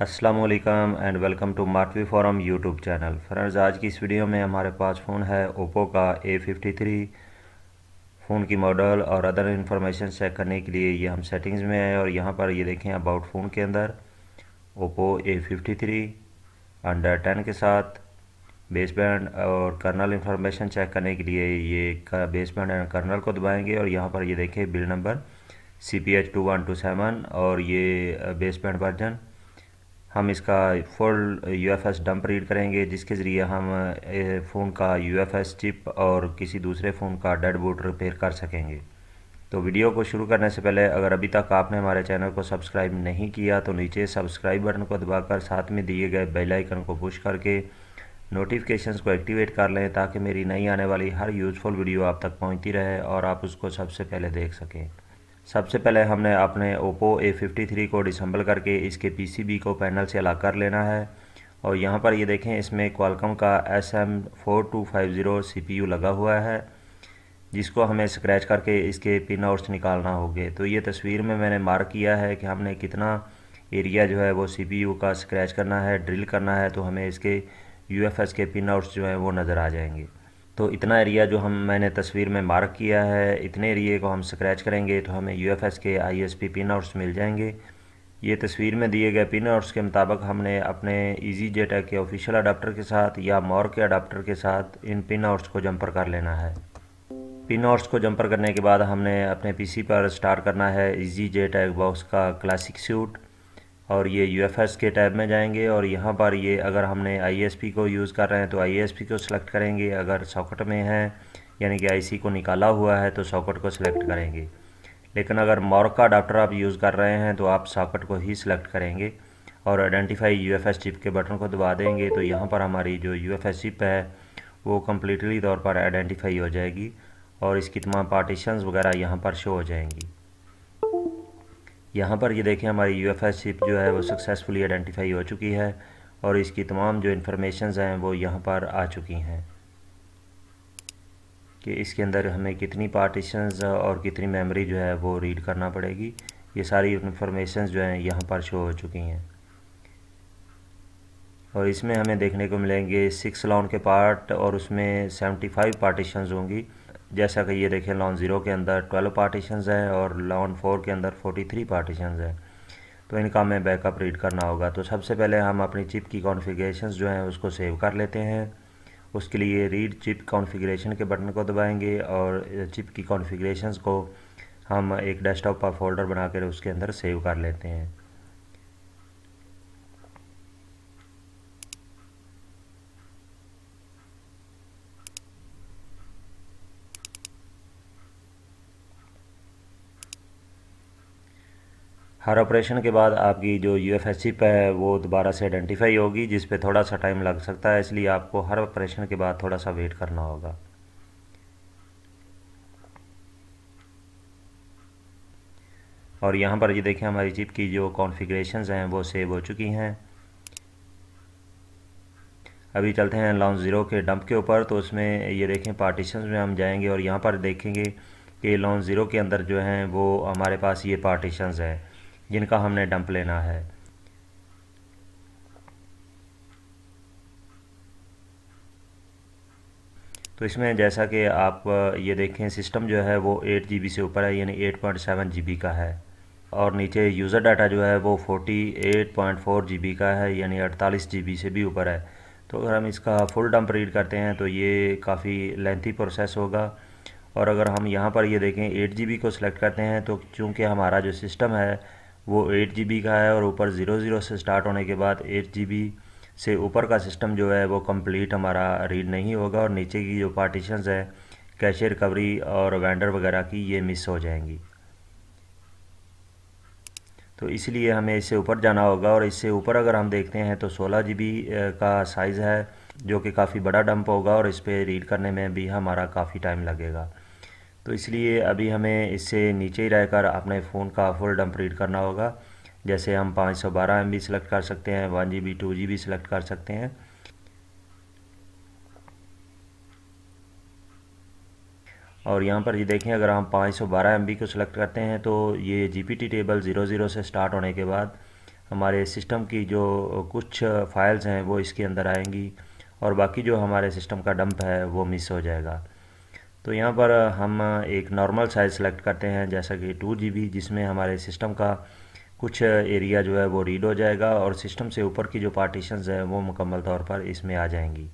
Aslam and welcome to मार्टवी forum YouTube channel friends आज की इस वीडियो में हमारे पास फ़ोन है ओप्पो का ए फिफ्टी थ्री फ़ोन की मॉडल और अदर इन्फॉर्मेशन चेक करने के लिए ये हम सेटिंग्स में आए और यहाँ पर ये देखें अबाउट फ़ोन के अंदर Oppo A fifty three under ten के साथ बेसबैंड और कर्नल इन्फॉर्मेशन चेक करने के लिए ये बैंड एंड कर्नल को दबाएँगे और यहाँ पर ये देखें bill number C P H two one two seven और ये बैंड वर्जन हम इसका full U F S dump read करेंगे जिसके ज़रिए हम फ़ोन का यू एफ एस चिप और किसी दूसरे फ़ोन का डेड बूट रिपेयर कर सकेंगे तो वीडियो को शुरू करने से पहले अगर अभी तक आपने हमारे चैनल को सब्सक्राइब नहीं किया तो नीचे सब्सक्राइब बटन को दबाकर साथ में दिए गए बेल आइकन को पुश करके नोटिफिकेशंस को एक्टिवेट कर लें ताकि मेरी नई आने वाली हर यूज़फुल वीडियो आप तक पहुंचती रहे और आप उसको सबसे पहले देख सकें सबसे पहले हमने अपने ओप्पो फिफ्टी को डिसम्बल करके इसके पी को पैनल से अलग कर लेना है और यहाँ पर ये देखें इसमें क्वालकम का S M four two five zero C P U लगा हुआ है जिसको हमें स्क्रैच करके इसके पिन आउट्स निकालना होंगे तो ये तस्वीर में मैंने मार्क किया है कि हमने कितना एरिया जो है वो सी पी यू का स्क्रैच करना है ड्रिल करना है तो हमें इसके यू एफ एस के पिन आउट्स जो हैं वो नज़र आ जाएंगे तो इतना एरिया जो हम मैंने तस्वीर में मार्क किया है इतने एरिए को हम स्क्रैच करेंगे तो हमें यू के I S P pin outs मिल जाएंगे ये तस्वीर में दिए गए पिन आउट्स के मुताबिक हमने अपने ईजी जेटा के ऑफिशियल अडाप्टर के साथ या मोर के अडाप्टर के साथ इन पिन आउट्स को जंपर कर लेना है पिन आउट्स को जंपर करने के बाद हमने अपने पीसी पर स्टार्ट करना है ईजी जेटा बॉक्स का क्लासिक सूट और ये यू के टैब में जाएंगे और यहाँ पर ये अगर हमने आई को यूज़ कर रहे हैं तो आई को सिलेक्ट करेंगे अगर सॉकेट में है यानी कि आईसी को निकाला हुआ है तो सॉकेट को सिलेक्ट करेंगे लेकिन अगर मॉर्क का अडाप्टर आप यूज़ कर रहे हैं तो आप सॉकेट को ही सिलेक्ट करेंगे और आइडेंटिफाई यू एफ चिप के बटन को दबा देंगे तो यहाँ पर हमारी जो यू एफ चिप है वो कम्प्लीटली तौर पर आइडेंटिफाई हो जाएगी और इसकी तमाम पार्टीशंस वगैरह यहाँ पर शो हो जाएंगी यहाँ पर ये देखें हमारी यू एफ एस शिप जो है वो सक्सेसफुली आइडेंटिफाई हो चुकी है और इसकी तमाम जो इन्फॉर्मेशन हैं वो यहाँ पर आ चुकी हैं कि इसके अंदर हमें कितनी पार्टीशंस और कितनी मेमोरी जो है वो रीड करना पड़ेगी ये सारी इन्फॉर्मेशन जो हैं यहाँ पर शो हो चुकी हैं और इसमें हमें देखने को मिलेंगे सिक्स लॉन के पार्ट और उसमें सेवेंटी फाइव पार्टीशंस होंगी जैसा कि ये देखें लॉन ज़ीरो के अंदर ट्वेल्व पार्टीशंस हैं और लॉन फोर के अंदर फोर्टी थ्री पार्टीशंस हैं तो इनका हमें बैकअप रीड करना होगा तो सबसे पहले हम अपनी चिप की कॉन्फिग्रेशन जो हैं उसको सेव कर लेते हैं उसके लिए रीड चिप कॉन्फ़िगरेशन के बटन को दबाएंगे और चिप की कॉन्फिग्रेशन को हम एक डेस्कटॉप पर फोल्डर बना कर उसके अंदर सेव कर लेते हैं हर ऑपरेशन के बाद आपकी जो यू एफ एस चिप है वो दोबारा से आइडेंटिफाई होगी जिस पे थोड़ा सा टाइम लग सकता है इसलिए आपको हर ऑपरेशन के बाद थोड़ा सा वेट करना होगा और यहाँ पर ये देखें हमारी चिप की जो कॉन्फ़िगरेशन हैं वो सेव हो चुकी हैं अभी चलते हैं लॉन्च ज़ीरो के डंप के ऊपर तो उसमें ये देखें पार्टीशन में हम जाएंगे और यहाँ पर देखेंगे कि लॉन्च ज़ीरो के अंदर जो हैं वो हमारे पास ये पार्टीशंस हैं जिनका हमने डंप लेना है तो इसमें जैसा कि आप ये देखें सिस्टम जो है वो एट जी से ऊपर है यानी एट पॉइंट सेवन जी का है और नीचे यूज़र डाटा जो है वो forty eight point four G का है यानी अड़तालीस जी से भी ऊपर है तो अगर हम इसका फुल डंप रीड करते हैं तो ये काफ़ी लेंथी प्रोसेस होगा और अगर हम यहाँ पर ये देखें एट जी को सिलेक्ट करते हैं तो चूँकि हमारा जो सिस्टम है वो एट जी का है और ऊपर ज़ीरो ज़ीरो से स्टार्ट होने के बाद एट जी से ऊपर का सिस्टम जो है वो कंप्लीट हमारा रीड नहीं होगा और नीचे की जो पार्टीशंस है कैश रिकवरी और वेंडर वगैरह की ये मिस हो जाएंगी तो इसलिए हमें इससे ऊपर जाना होगा और इससे ऊपर अगर हम देखते हैं तो सोलह जी का साइज़ है जो कि काफ़ी बड़ा डंप होगा और इस पर रीड करने में भी हमारा काफ़ी टाइम लगेगा तो इसलिए अभी हमें इससे नीचे ही रहकर अपने फ़ोन का फुल डंप रीड करना होगा जैसे हम पाँच सौ बारह एम बी सिलेक्ट कर सकते हैं one G B two G B select कर सकते हैं और यहाँ पर ये देखें अगर हम 512 बी को सिलेक्ट करते हैं तो ये टी टेबल ज़ीरो ज़ीरो से स्टार्ट होने के बाद हमारे सिस्टम की जो कुछ फाइल्स हैं वो इसके अंदर आएंगी और बाकी जो हमारे सिस्टम का डंप है वो मिस हो जाएगा तो यहाँ पर हम एक नॉर्मल साइज़ सेलेक्ट करते हैं जैसा कि टू जी बी जिसमें हमारे सिस्टम का कुछ एरिया जो है वो रीड हो जाएगा और सिस्टम से ऊपर की जो पार्टीशंस हैं वो मुकम्मल तौर पर इसमें आ जाएंगी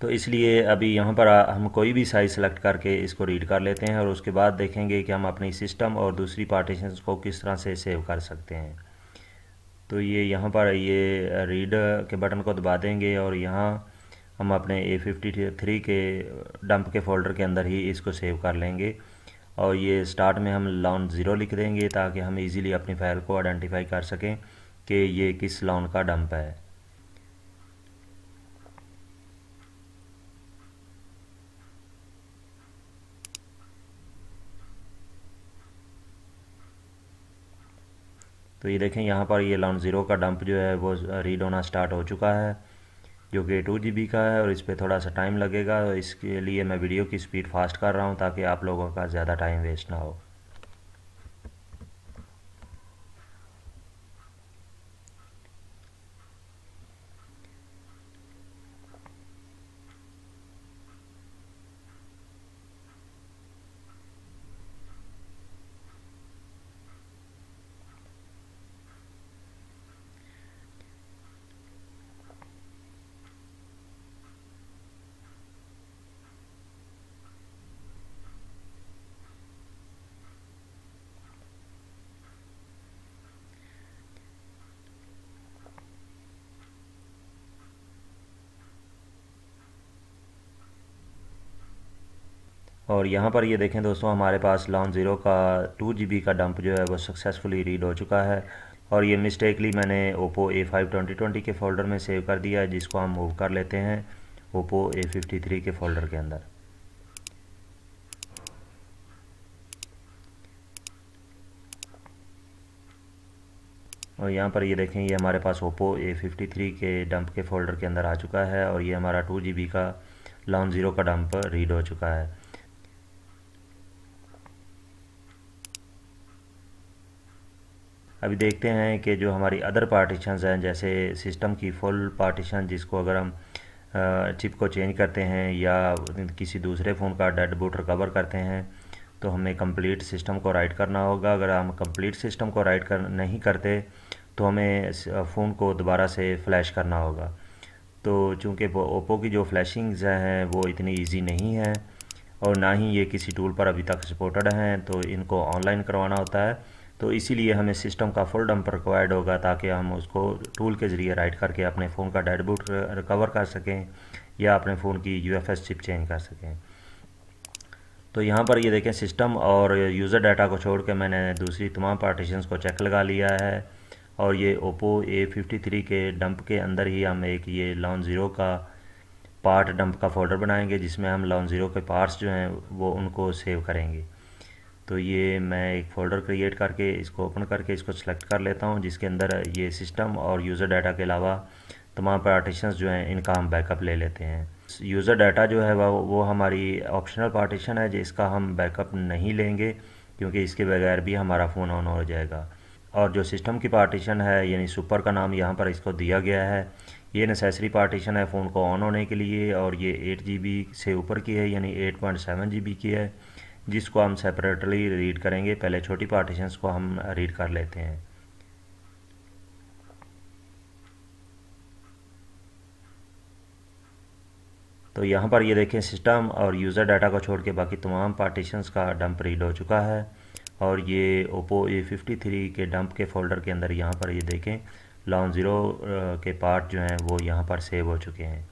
तो इसलिए अभी यहाँ पर हम कोई भी साइज़ सेलेक्ट करके इसको रीड कर लेते हैं और उसके बाद देखेंगे कि हम अपनी सिस्टम और दूसरी पार्टीशंस को किस तरह से सेव कर सकते हैं तो ये यहाँ पर ये रीड के बटन को दबा देंगे और यहाँ हम अपने ए फिफ्टी थ्री के डंप के फोल्डर के अंदर ही इसको सेव कर लेंगे और ये स्टार्ट में हम लाउन ज़ीरो लिख देंगे ताकि हम इजीली अपनी फ़ाइल को आइडेंटिफाई कर सकें कि ये किस लाउन का डंप है तो ये देखें यहाँ पर ये लाउन ज़ीरो का डंप जो है वो रीड होना स्टार्ट हो चुका है जो कि टू जी का है और इस पर थोड़ा सा टाइम लगेगा इसके लिए मैं वीडियो की स्पीड फास्ट कर रहा हूँ ताकि आप लोगों का ज़्यादा टाइम वेस्ट ना हो और यहाँ पर ये देखें दोस्तों हमारे पास लॉन ज़ीरो का टू जी का डंप जो है वो सक्सेसफुली रीड हो चुका है और ये मिस्टेकली मैंने Oppo A five twenty twenty के फ़ोल्डर में सेव कर दिया है जिसको हम मूव कर लेते हैं ओप्पो ए फिफ्टी थ्री के फ़ोल्डर के अंदर और यहाँ पर ये देखें ये हमारे पास ओप्पो ए फिफ्टी थ्री के डंप के फ़ोल्डर के अंदर आ चुका है और ये हमारा टू जी बी का लॉन ज़ीरो का डंप रीड हो चुका है अभी देखते हैं कि जो हमारी अदर पार्टीशंस हैं जैसे सिस्टम की फुल पार्टीशन जिसको अगर हम चिप को चेंज करते हैं या किसी दूसरे फ़ोन का डेड बूट रिकवर करते हैं तो हमें कंप्लीट सिस्टम को राइट करना होगा अगर हम कंप्लीट सिस्टम को राइट कर नहीं करते तो हमें फ़ोन को दोबारा से फ्लैश करना होगा तो चूँकि ओप्पो की जो फ्लैशिंग्स हैं वो इतनी ईजी नहीं हैं और ना ही ये किसी टूल पर अभी तक सपोर्टेड हैं तो इनको ऑनलाइन करवाना होता है तो इसीलिए हमें सिस्टम का फुल डंप प्रोवाइड होगा ताकि हम उसको टूल के ज़रिए राइट करके अपने फ़ोन का डेडबूट रिकवर कर सकें या अपने फ़ोन की यू चिप चेंज कर सकें तो यहाँ पर ये देखें सिस्टम और यूज़र डाटा को छोड़ के मैंने दूसरी तमाम पार्टीशंस को चेक लगा लिया है और ये ओप्पो ए फिफ्टी थ्री के डंप के अंदर ही हम एक ये लॉन ज़ीरो का पार्ट डंप का फोल्डर बनाएंगे जिसमें हम लॉन ज़ीरो के पार्ट्स जो हैं वो उनको सेव करेंगे तो ये मैं एक फ़ोल्डर क्रिएट करके इसको ओपन करके इसको सेलेक्ट कर लेता हूँ जिसके अंदर ये सिस्टम और यूज़र डाटा के अलावा तमाम पार्टीशन जो हैं इनका हम बैकअप ले लेते हैं यूज़र डाटा जो है वह वो हमारी ऑप्शनल पार्टीशन है जिसका हम बैकअप नहीं लेंगे क्योंकि इसके बगैर भी हमारा फ़ोन ऑन हो जाएगा और जो सिस्टम की पार्टीशन है यानी सुपर का नाम यहाँ पर इसको दिया गया है ये नेसेसरी पार्टीशन है फ़ोन को ऑन होने के लिए और ये एट जी बी से ऊपर की है यानी eight point seven G B की है जिसको हम सेपरेटली रीड करेंगे पहले छोटी पार्टीशंस को हम रीड कर लेते हैं तो यहाँ पर ये देखें सिस्टम और यूज़र डाटा को छोड़ के बाकी तमाम पार्टीशंस का डंप रीड हो चुका है और ये ओप्पो ए फिफ्टी थ्री के डंप के फोल्डर के अंदर यहाँ पर ये देखें लॉन्ग ज़ीरो के पार्ट जो हैं वो यहाँ पर सेव हो चुके हैं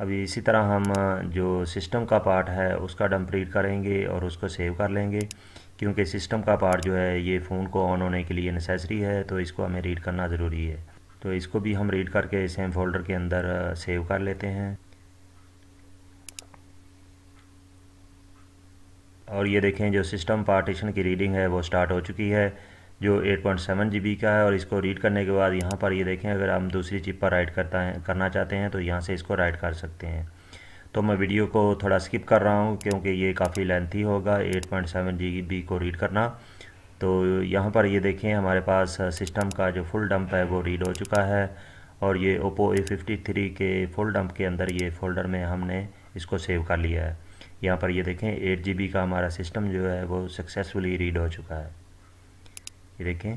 अभी इसी तरह हम जो सिस्टम का पार्ट है उसका रीड करेंगे और उसको सेव कर लेंगे क्योंकि सिस्टम का पार्ट जो है ये फ़ोन को ऑन होने के लिए नेसेसरी है तो इसको हमें रीड करना ज़रूरी है तो इसको भी हम रीड करके सेम फोल्डर के अंदर सेव कर लेते हैं और ये देखें जो सिस्टम पार्टीशन की रीडिंग है वो स्टार्ट हो चुकी है जो 8.7 पॉइंट का है और इसको रीड करने के बाद यहाँ पर ये देखें अगर हम दूसरी चिप पर राइट करता है करना चाहते हैं तो यहाँ से इसको राइट कर सकते हैं तो मैं वीडियो को थोड़ा स्किप कर रहा हूँ क्योंकि ये काफ़ी लेंथी होगा 8.7 पॉइंट को रीड करना तो यहाँ पर ये देखें हमारे पास सिस्टम का जो फुल डंप है वो रीड हो चुका है और ये ओप्पो ए फिफ्टी थ्री के फुल डंप के अंदर ये फोल्डर में हमने इसको सेव कर लिया है यहाँ पर ये देखें एट जी बी का हमारा सिस्टम जो है वो सक्सेसफुली रीड हो चुका है ये देखें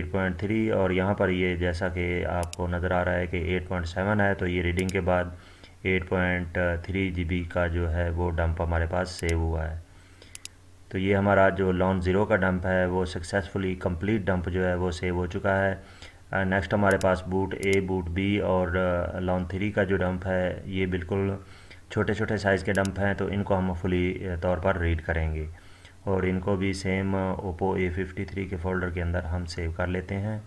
8.3 और यहाँ पर ये जैसा कि आपको नज़र आ रहा है कि 8.7 है तो ये रीडिंग के बाद 8.3 जीबी का जो है वो डंप हमारे पास सेव हुआ है तो ये हमारा जो लॉन ज़ीरो का डंप है वो सक्सेसफुली कंप्लीट डंप जो है वो सेव हो चुका है नेक्स्ट uh, हमारे पास बूट ए बूट बी और लॉन uh, थ्री का जो डंप है ये बिल्कुल छोटे छोटे साइज़ के डंप हैं तो इनको हम फुली uh, तौर पर रीड करेंगे और इनको भी same Oppo A fifty three के फोल्डर के अंदर हम सेव कर लेते हैं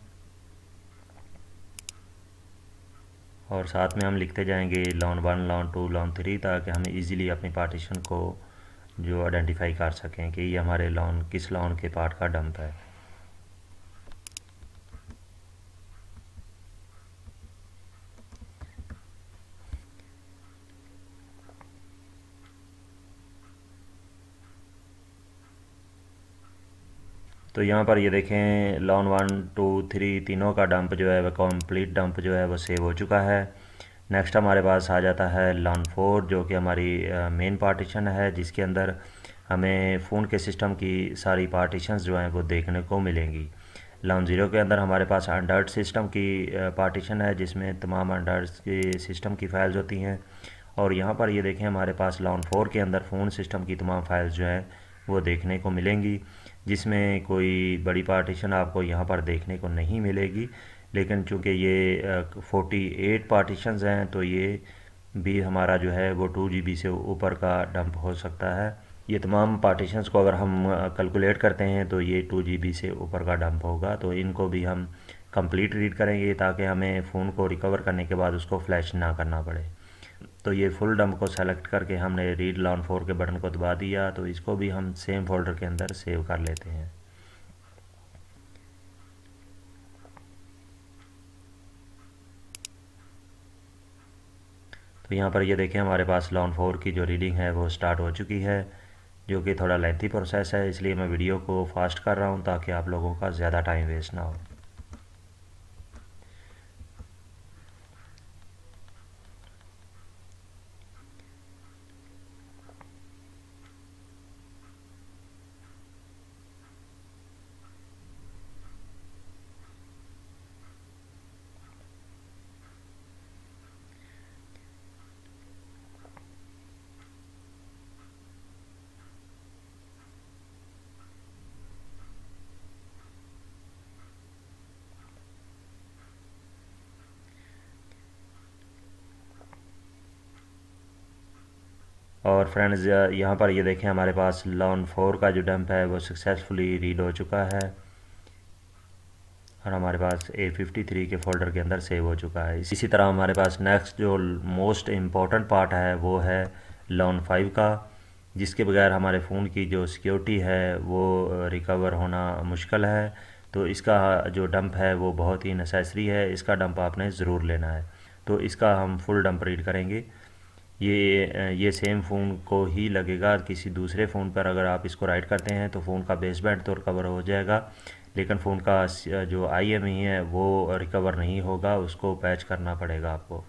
और साथ में हम लिखते जाएंगे LUN one LUN two LUN three ताकि हम इजीली अपनी पार्टीशन को जो आइडेंटिफाई कर सकें कि ये हमारे लॉन किस लॉन के पार्ट का डंप है तो यहाँ पर ये देखें लॉन वन टू थ्री तीनों का डंप जो है वह कंप्लीट डंप जो है वो सेव हो चुका है नेक्स्ट हमारे पास आ जाता है लॉन फोर जो कि हमारी मेन पार्टीशन है जिसके अंदर हमें फ़ोन के सिस्टम की सारी पार्टीशन जो हैं वो देखने को मिलेंगी लॉन ज़ीरो के अंदर हमारे पास एंड्रॉयड सिस्टम की पार्टीशन है जिसमें तमाम अंडर्ट सिस्टम की फ़ाइल्स होती हैं और यहाँ पर ये देखें हमारे पास लॉन फोर के अंदर फ़ोन सिस्टम की तमाम फ़ाइल्स जो हैं वो देखने को मिलेंगी जिसमें कोई बड़ी पार्टीशन आपको यहाँ पर देखने को नहीं मिलेगी लेकिन चूँकि ये फोर्टी एट पार्टीशन हैं तो ये भी हमारा जो है वो टू जी से ऊपर का डंप हो सकता है ये तमाम पार्टीशन को अगर हम कैलकुलेट करते हैं तो ये टू जी से ऊपर का डंप होगा तो इनको भी हम कंप्लीट रीड करेंगे ताकि हमें फ़ोन को रिकवर करने के बाद उसको फ्लैश ना करना पड़े तो ये फुल डम्प को सेलेक्ट करके हमने रीड लॉन फोर के बटन को दबा दिया तो इसको भी हम सेम फोल्डर के अंदर सेव कर लेते हैं तो यहाँ पर ये देखें हमारे पास लॉन फोर की जो रीडिंग है वो स्टार्ट हो चुकी है जो कि थोड़ा लेंथी प्रोसेस है इसलिए मैं वीडियो को फास्ट कर रहा हूँ ताकि आप लोगों का ज़्यादा टाइम वेस्ट ना हो और फ्रेंड्स यहाँ पर ये देखें हमारे पास लॉन फोर का जो डंप है वो सक्सेसफुली रीड हो चुका है और हमारे पास ए फिफ्टी थ्री के फोल्डर के अंदर सेव हो चुका है इसी तरह हमारे पास नेक्स्ट जो मोस्ट इम्पॉर्टेंट पार्ट है वो है लॉन फाइव का जिसके बगैर हमारे फ़ोन की जो सिक्योरिटी है वो रिकवर होना मुश्किल है तो इसका जो डंप है वो बहुत ही नेसेसरी है इसका डंप आपने ज़रूर लेना है तो इसका हम फुल डंप रीड करेंगे ये ये सेम फ़ोन को ही लगेगा किसी दूसरे फ़ोन पर अगर आप इसको राइट करते हैं तो फ़ोन का बेसबैंड तो रिकवर हो जाएगा लेकिन फ़ोन का जो आई एम ई है वो रिकवर नहीं होगा उसको पैच करना पड़ेगा आपको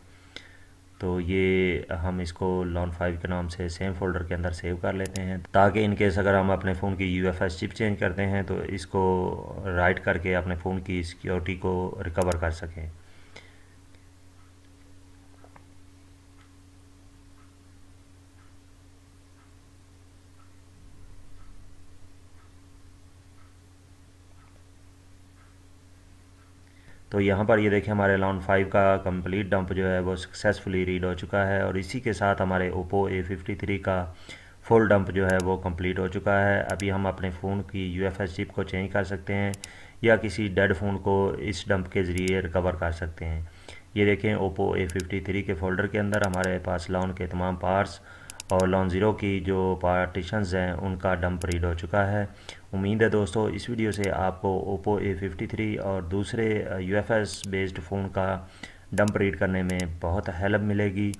तो ये हम इसको लॉन फाइव के नाम से सेम फोल्डर के अंदर सेव कर लेते हैं ताकि इन केस अगर हम अपने फ़ोन की U F S chip change करते हैं तो इसको राइट करके अपने फ़ोन की सिक्योरिटी को रिकवर कर सकें तो यहाँ पर ये देखिए हमारे लॉन फाइव का कंप्लीट डंप जो है वो सक्सेसफुली रीड हो चुका है और इसी के साथ हमारे ओप्पो ए फिफ्टी थ्री का फुल डंप जो है वो कंप्लीट हो चुका है अभी हम अपने फ़ोन की यू एफ एस चिप को चेंज कर सकते हैं या किसी डेड फ़ोन को इस डंप के ज़रिए रिकवर कर सकते हैं ये देखें ओप्पो ए फिफ्टी थ्री के फोल्डर के अंदर हमारे पास लॉन के तमाम पार्ट्स और लॉन ज़ीरो की जो पार्टीशंस हैं उनका डंप रीड हो चुका है उम्मीद है दोस्तों इस वीडियो से आपको ओप्पो ए फिफ्टी थ्री और दूसरे U F S based phone का डंप रीड करने में बहुत हेल्प मिलेगी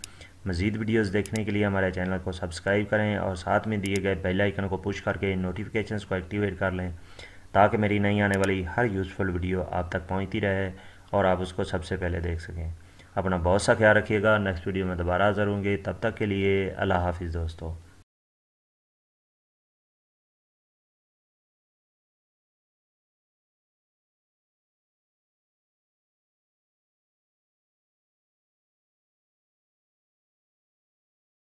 मज़ीद वीडियोस देखने के लिए हमारे चैनल को सब्सक्राइब करें और साथ में दिए गए बेल आइकन को पुश करके नोटिफिकेशन को एक्टिवेट कर लें ताकि मेरी नई आने वाली हर यूज़फुल वीडियो आप तक पहुँचती रहे और आप उसको सबसे पहले देख सकें अपना बहुत सा ख्याल रखिएगा नेक्स्ट वीडियो में दोबारा हाजिर होंगे तब तक के लिए अल्लाह हाफिज़ दोस्तों